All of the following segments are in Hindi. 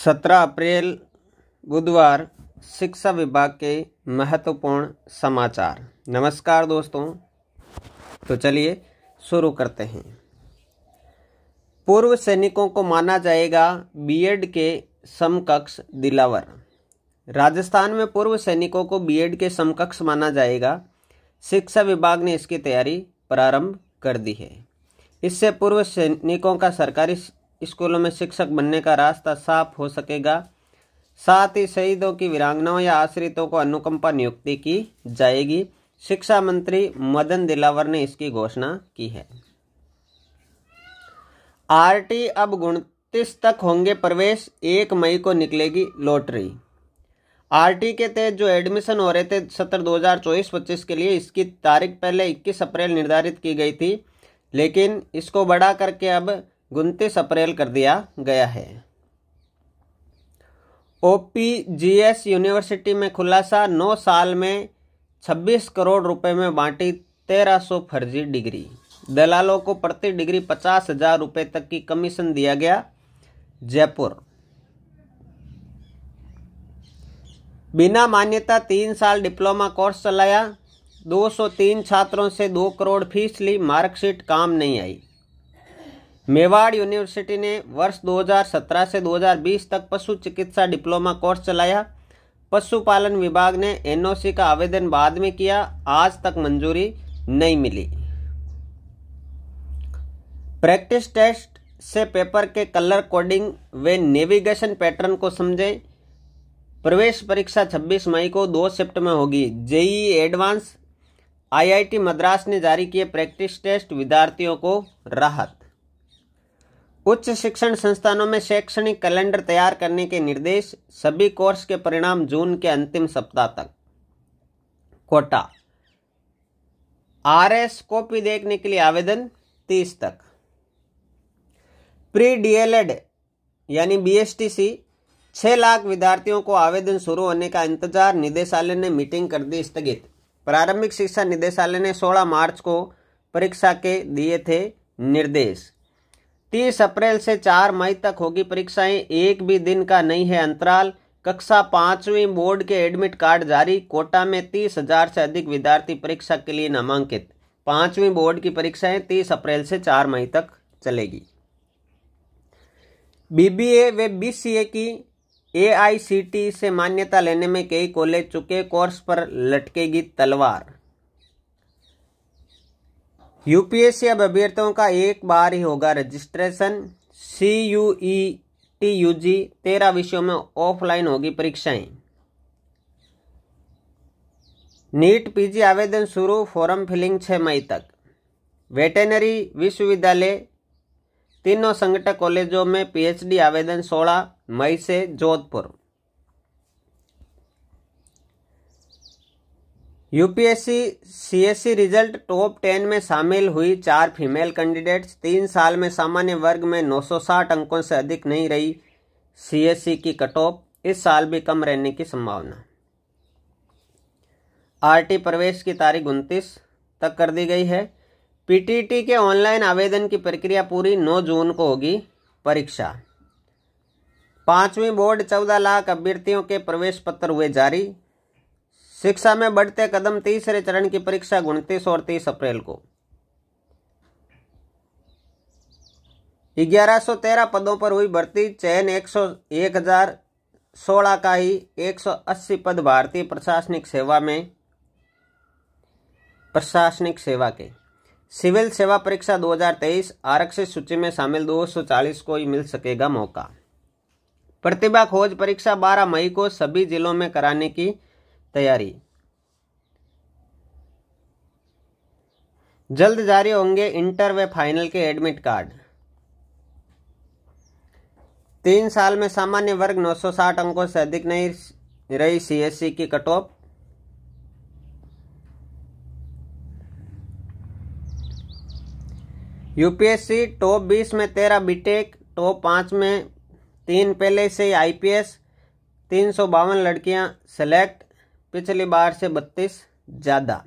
सत्रह अप्रैल बुधवार शिक्षा विभाग के महत्वपूर्ण समाचार नमस्कार दोस्तों तो चलिए शुरू करते हैं पूर्व सैनिकों को माना जाएगा बीएड के समकक्ष दिलावर राजस्थान में पूर्व सैनिकों को बीएड के समकक्ष माना जाएगा शिक्षा विभाग ने इसकी तैयारी प्रारंभ कर दी है इससे पूर्व सैनिकों का सरकारी स्कूलों में शिक्षक बनने का रास्ता साफ हो सकेगा साथ ही शहीदों की वीरांगनाओं या आश्रितों को अनुकंपा नियुक्ति की जाएगी शिक्षा मंत्री मदन दिलावर ने इसकी घोषणा की है आरटी अब उनतीस तक होंगे प्रवेश एक मई को निकलेगी लॉटरी आरटी के तहत जो एडमिशन हो रहे थे सत्र 2024-25 के लिए इसकी तारीख पहले 21 अप्रैल निर्धारित की गई थी लेकिन इसको बढ़ा करके अब उनतीस अप्रैल कर दिया गया है ओपीजीएस यूनिवर्सिटी में खुलासा नौ साल में छब्बीस करोड़ रुपए में बांटी तेरह सौ फर्जी डिग्री दलालों को प्रति डिग्री पचास हजार रुपये तक की कमीशन दिया गया जयपुर बिना मान्यता तीन साल डिप्लोमा कोर्स चलाया 203 छात्रों से दो करोड़ फीस ली मार्कशीट काम नहीं आई मेवाड़ यूनिवर्सिटी ने वर्ष 2017 से 2020 तक पशु चिकित्सा डिप्लोमा कोर्स चलाया पशुपालन विभाग ने एनओसी का आवेदन बाद में किया आज तक मंजूरी नहीं मिली प्रैक्टिस टेस्ट से पेपर के कलर कोडिंग व नेविगेशन पैटर्न को समझें प्रवेश परीक्षा 26 मई को 2 शिफ्ट में होगी जेई एडवांस आईआईटी मद्रास ने जारी किए प्रैक्टिस टेस्ट विद्यार्थियों को राहत उच्च शिक्षण संस्थानों में शैक्षणिक कैलेंडर तैयार करने के निर्देश सभी कोर्स के परिणाम जून के अंतिम सप्ताह तक कोटा आर एस कॉपी देखने के लिए आवेदन तीस तक प्री डीएलएड यानी बीएसटीसी छह लाख विद्यार्थियों को आवेदन शुरू होने का इंतजार निदेशालय ने मीटिंग कर दी स्थगित प्रारंभिक शिक्षा निदेशालय ने 16 मार्च को परीक्षा के दिए थे निर्देश तीस अप्रैल से चार मई तक होगी परीक्षाएं एक भी दिन का नहीं है अंतराल कक्षा पांचवी बोर्ड के एडमिट कार्ड जारी कोटा में तीस हजार से अधिक विद्यार्थी परीक्षा के लिए नामांकित पांचवी बोर्ड की परीक्षाएं तीस अप्रैल से चार मई तक चलेगी बीबीए व बीसीए की ए से मान्यता लेने में कई कॉलेज चुके कोर्स पर लटकेगी तलवार यूपीएससी अब अभ्यर्थियों का एक बार ही होगा registration C U E T U G तेरह विषयों में ऑफलाइन होगी परीक्षाएं नीट पीजी आवेदन शुरू फॉर्म फिलिंग छः मई तक वेटेनरी विश्वविद्यालय तीनों संगठक कॉलेजों में पीएचडी आवेदन सोलह मई से Jodhpur UPSC CSC result top ten में शामिल हुई चार फीमेल कैंडिडेट्स तीन साल में सामान्य वर्ग में 960 अंकों से अधिक नहीं रही सीएससी की कट ऑफ इस साल भी कम रहने की संभावना आरटी प्रवेश की तारीख उनतीस तक कर दी गई है पीटीटी के ऑनलाइन आवेदन की प्रक्रिया पूरी 9 जून को होगी परीक्षा पांचवी बोर्ड चौदह लाख अभ्यर्थियों के प्रवेश पत्र हुए जारी शिक्षा में बढ़ते कदम तीसरे चरण की परीक्षा उनतीस और तीस अप्रैल को 1113 पदों पर हुई भर्ती चयन एक सौ एक हजार सोलह का ही 180 पद भारतीय प्रशासनिक सेवा में प्रशासनिक सेवा के सिविल सेवा परीक्षा 2023 आरक्षित सूची में शामिल 240 को ही मिल सकेगा मौका प्रतिभा खोज परीक्षा 12 मई को सभी जिलों में कराने की तैयारी जल्द जारी होंगे इंटर व फाइनल के एडमिट कार्ड तीन साल में सामान्य वर्ग 960 अंकों से अधिक नहीं रही सीएससी e की कट ऑफ यूपीएससी टॉप 20 में 13 बीटेक टॉप 5 में तीन पहले से आईपीएस तीन सौ बावन लड़कियां सेलेक्ट पिछली बार से बत्तीस ज़्यादा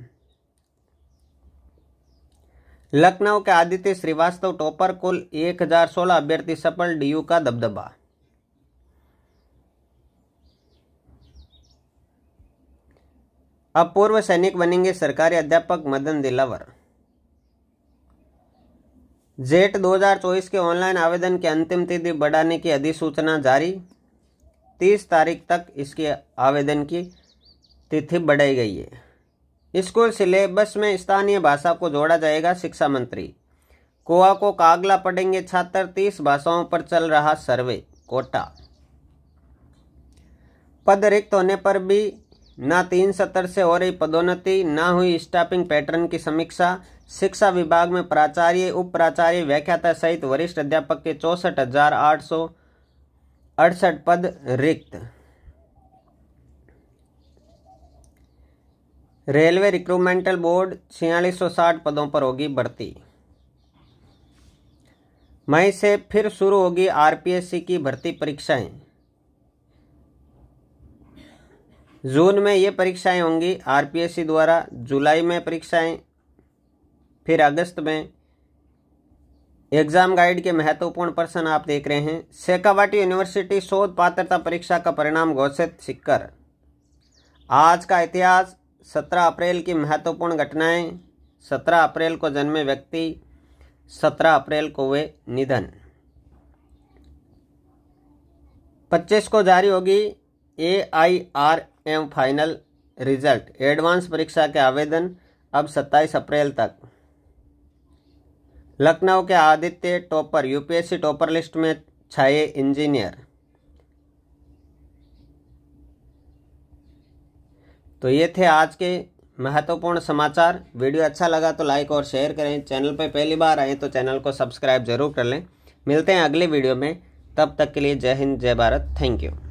लखनऊ के आदित्य श्रीवास्तव टॉपर कुल 1016 अभ्यर्थी सफल डीयू का दबदबा अब पूर्व सैनिक बनेंगे सरकारी अध्यापक मदन दिलावर जेट 2024 के ऑनलाइन आवेदन की अंतिम तिथि बढ़ाने की अधिसूचना जारी 30 तारीख तक इसके आवेदन की तिथि बढ़ाई गई है इसको सिलेबस में स्थानीय भाषा को जोड़ा जाएगा शिक्षा मंत्री कोआ को कागला पढ़ेंगे छात्र तीस भाषाओं पर चल रहा सर्वे कोटा पद रिक्त होने पर भी ना तीन सत्र से हो रही पदोन्नति ना हुई स्टाफिंग पैटर्न की समीक्षा शिक्षा विभाग में प्राचार्य उप प्राचार्य व्याख्याता सहित वरिष्ठ अध्यापक के चौसठ हजार आठ सौ अड़सठ पद रिक्त रेलवे रिक्रूटमेंटल बोर्ड छियालीस पदों पर होगी भर्ती मई से फिर शुरू होगी आरपीएससी की भर्ती परीक्षाएं जून में ये परीक्षाएं होंगी आरपीएससी द्वारा जुलाई में परीक्षाएं फिर अगस्त में एग्जाम गाइड के महत्वपूर्ण प्रश्न आप देख रहे हैं शेखावाटी यूनिवर्सिटी शोध पात्रता परीक्षा का परिणाम घोषित सिक्कर आज का इतिहास सत्रह अप्रैल की महत्वपूर्ण घटनाएं सत्रह अप्रैल को जन्मे व्यक्ति सत्रह अप्रैल को हुए निधन पच्चीस को जारी होगी A I R M final result advance परीक्षा के आवेदन अब सत्ताईस अप्रैल तक लखनऊ के Aditya topper UPSC topper list में छाए इंजीनियर तो ये थे आज के महत्वपूर्ण समाचार वीडियो अच्छा लगा तो लाइक और शेयर करें चैनल पर पहली बार आएँ तो चैनल को सब्सक्राइब जरूर कर लें मिलते हैं अगले वीडियो में तब तक के लिए जय हिंद जय भारत थैंक यू